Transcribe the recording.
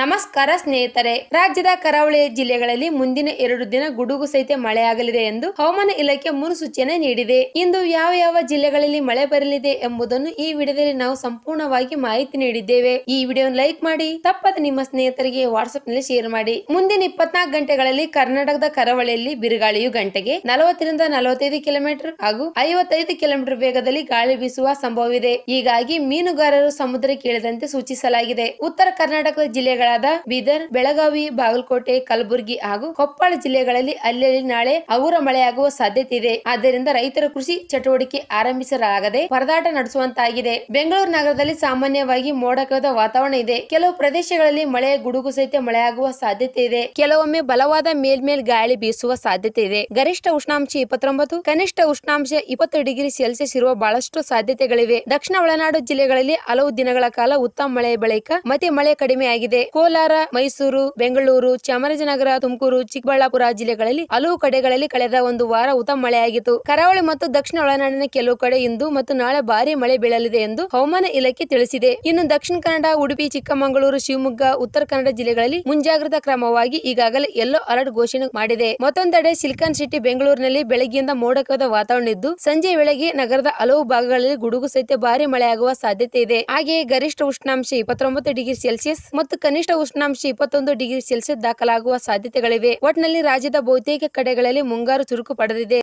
ನಮಸ್ಕಾರ ಸ್ನೇಹಿತರೆ ರಾಜ್ಯದ ಕರಾವಳಿ ಜಿಲ್ಲೆಗಳಲ್ಲಿ ಮುಂದಿನ ಎರಡು ದಿನ ಗುಡುಗು ಸಹಿತ ಮಳೆಯಾಗಲಿದೆ ಎಂದು ಹವಾಮಾನ ಇಲಾಖೆ ಮುನ್ಸೂಚನೆ ನೀಡಿದೆ ಇಂದು ಯಾವ ಯಾವ ಜಿಲ್ಲೆಗಳಲ್ಲಿ ಮಳೆ ಬರಲಿದೆ ಎಂಬುದನ್ನು ಈ ವಿಡಿಯೋದಲ್ಲಿ ನಾವು ಸಂಪೂರ್ಣವಾಗಿ ಮಾಹಿತಿ ನೀಡಿದ್ದೇವೆ ಈ ವಿಡಿಯೋ ಲೈಕ್ ಮಾಡಿ ತಪ್ಪದೆ ನಿಮ್ಮ ಸ್ನೇಹಿತರಿಗೆ ವಾಟ್ಸ್ಆಪ್ ನಲ್ಲಿ ಶೇರ್ ಮಾಡಿ ಮುಂದಿನ ಇಪ್ಪತ್ನಾಲ್ಕು ಗಂಟೆಗಳಲ್ಲಿ ಕರ್ನಾಟಕದ ಕರಾವಳಿಯಲ್ಲಿ ಬಿರುಗಾಳಿಯು ಗಂಟೆಗೆ ನಲವತ್ತರಿಂದ ನಲವತ್ತೈದು ಕಿಲೋಮೀಟರ್ ಹಾಗೂ ಐವತ್ತೈದು ಕಿಲೋಮೀಟರ್ ವೇಗದಲ್ಲಿ ಗಾಳಿ ಬೀಸುವ ಸಂಭವವಿದೆ ಹೀಗಾಗಿ ಮೀನುಗಾರರು ಸಮುದ್ರಕ್ಕೆ ಇಳಿದಂತೆ ಸೂಚಿಸಲಾಗಿದೆ ಉತ್ತರ ಕರ್ನಾಟಕದ ಜಿಲ್ಲೆಗಳ ಜಿಲ್ಲೆಗಳಾದ ಬೀದರ್ ಬೆಳಗಾವಿ ಬಾಗಲಕೋಟೆ ಕಲಬುರಗಿ ಹಾಗೂ ಕೊಪ್ಪಳ ಜಿಲ್ಲೆಗಳಲ್ಲಿ ಅಲ್ಲಲ್ಲಿ ನಾಳೆ ಹಗುರ ಮಳೆಯಾಗುವ ಸಾಧ್ಯತೆ ಇದೆ ಆದ್ದರಿಂದ ರೈತರ ಕೃಷಿ ಚಟುವಟಿಕೆ ಆರಂಭಿಸಲಾಗದೆ ಪರದಾಟ ನಡೆಸುವಂತಾಗಿದೆ ಬೆಂಗಳೂರು ನಗರದಲ್ಲಿ ಸಾಮಾನ್ಯವಾಗಿ ಮೋಡ ವಾತಾವರಣ ಇದೆ ಕೆಲವು ಪ್ರದೇಶಗಳಲ್ಲಿ ಮಳೆ ಗುಡುಗು ಸಹಿತ ಮಳೆಯಾಗುವ ಸಾಧ್ಯತೆ ಇದೆ ಕೆಲವೊಮ್ಮೆ ಬಲವಾದ ಮೇಲ್ಮೇಲ್ ಗಾಳಿ ಬೀಸುವ ಸಾಧ್ಯತೆ ಇದೆ ಗರಿಷ್ಠ ಉಷ್ಣಾಂಶ ಇಪ್ಪತ್ತೊಂಬತ್ತು ಕನಿಷ್ಠ ಉಷ್ಣಾಂಶ ಇಪ್ಪತ್ತು ಡಿಗ್ರಿ ಸೆಲ್ಸಿಯಸ್ ಇರುವ ಬಹಳಷ್ಟು ಸಾಧ್ಯತೆಗಳಿವೆ ದಕ್ಷಿಣ ಒಳನಾಡು ಜಿಲ್ಲೆಗಳಲ್ಲಿ ಹಲವು ದಿನಗಳ ಕಾಲ ಉತ್ತಮ ಮಳೆ ಬಳಿಕ ಮತ್ತೆ ಮಳೆ ಕಡಿಮೆಯಾಗಿದೆ ಕೋಲಾರ ಮೈಸೂರು ಬೆಂಗಳೂರು ಚಾಮರಾಜನಗರ ತುಮಕೂರು ಚಿಕ್ಕಬಳ್ಳಾಪುರ ಜಿಲ್ಲೆಗಳಲ್ಲಿ ಹಲವು ಕಡೆಗಳಲ್ಲಿ ಕಳೆದ ಒಂದು ವಾರ ಉತ್ತಮ ಮಳೆಯಾಗಿತ್ತು ಕರಾವಳಿ ಮತ್ತು ದಕ್ಷಿಣ ಒಳನಾಡಿನ ಕೆಲವು ಕಡೆ ಇಂದು ಮತ್ತು ನಾಳೆ ಭಾರಿ ಮಳೆ ಬೀಳಲಿದೆ ಎಂದು ಹವಾಮಾನ ಇಲಾಖೆ ತಿಳಿಸಿದೆ ಇನ್ನು ದಕ್ಷಿಣ ಕನ್ನಡ ಉಡುಪಿ ಚಿಕ್ಕಮಗಳೂರು ಶಿವಮೊಗ್ಗ ಉತ್ತರ ಕನ್ನಡ ಜಿಲ್ಲೆಗಳಲ್ಲಿ ಮುಂಜಾಗ್ರತಾ ಕ್ರಮವಾಗಿ ಈಗಾಗಲೇ ಯೆಲ್ಲೋ ಅಲರ್ಟ್ ಘೋಷಣೆ ಮಾಡಿದೆ ಮತ್ತೊಂದೆಡೆ ಸಿಲ್ಕಾನ್ ಸಿಟಿ ಬೆಂಗಳೂರಿನಲ್ಲಿ ಬೆಳಗ್ಗೆಯಿಂದ ಮೋಡಕದ ವಾತಾವರಣ ಇದ್ದು ಸಂಜೆ ವೇಳೆಗೆ ನಗರದ ಹಲವು ಭಾಗಗಳಲ್ಲಿ ಗುಡುಗು ಸಹಿತ ಭಾರಿ ಮಳೆಯಾಗುವ ಸಾಧ್ಯತೆ ಇದೆ ಹಾಗೆಯೇ ಗರಿಷ್ಠ ಉಷ್ಣಾಂಶ ಇಪ್ಪತ್ತೊಂಬತ್ತು ಡಿಗ್ರಿ ಸೆಲ್ಸಿಯಸ್ ಮತ್ತು ಕನಿಷ್ಠ ಉಷ್ಣಾಂಶ ಇಪ್ಪತ್ತೊಂದು ಡಿಗ್ರಿ ಸೆಲ್ಸಿಯಸ್ ದಾಖಲಾಗುವ ಸಾಧ್ಯತೆಗಳಿವೆ ಒಟ್ನಲ್ಲಿ ರಾಜ್ಯದ ಬಹುತೇಕ ಕಡೆಗಳಲ್ಲಿ ಮುಂಗಾರು ಚುರುಕು ಪಡೆದಿದೆ